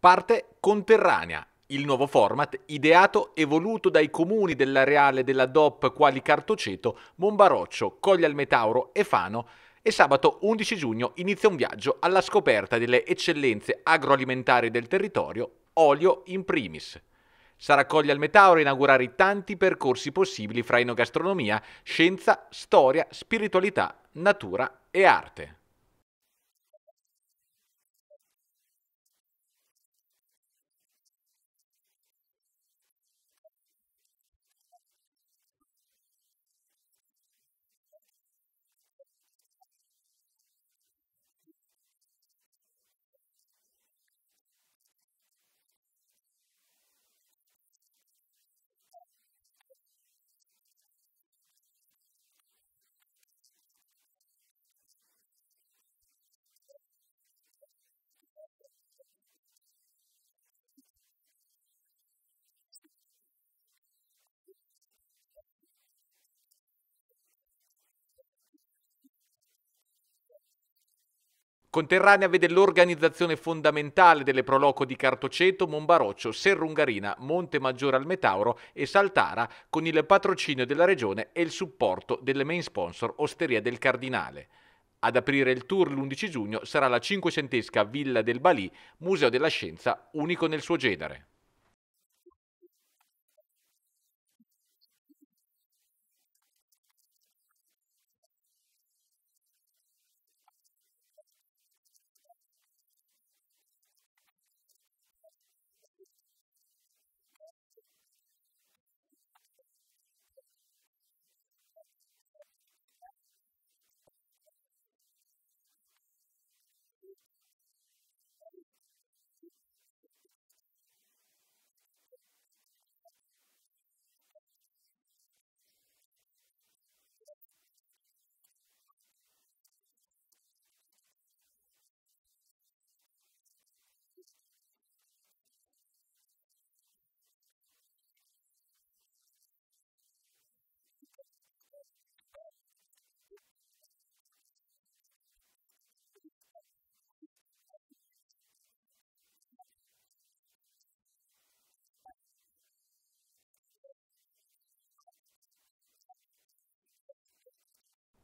Parte Conterranea, il nuovo format ideato e voluto dai comuni dell'areale della DOP quali Cartoceto, Monbaroccio, Coglia al Metauro e Fano e sabato 11 giugno inizia un viaggio alla scoperta delle eccellenze agroalimentari del territorio, olio in primis. Sarà Coglia al Metauro inaugurare i tanti percorsi possibili fra enogastronomia, scienza, storia, spiritualità, natura e arte. Conterranea vede l'organizzazione fondamentale delle Proloco di Cartoceto, Monbaroccio, Serrungarina, Monte Maggiore al Metauro e Saltara con il patrocinio della regione e il supporto delle main sponsor Osteria del Cardinale. Ad aprire il tour l'11 giugno sarà la cinquecentesca Villa del Balì, museo della scienza unico nel suo genere.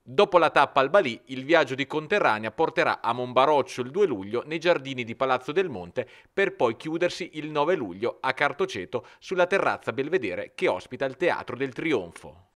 Dopo la tappa al Balì, il viaggio di Conterranea porterà a Monbaroccio il 2 luglio nei giardini di Palazzo del Monte per poi chiudersi il 9 luglio a Cartoceto sulla terrazza Belvedere che ospita il Teatro del Trionfo.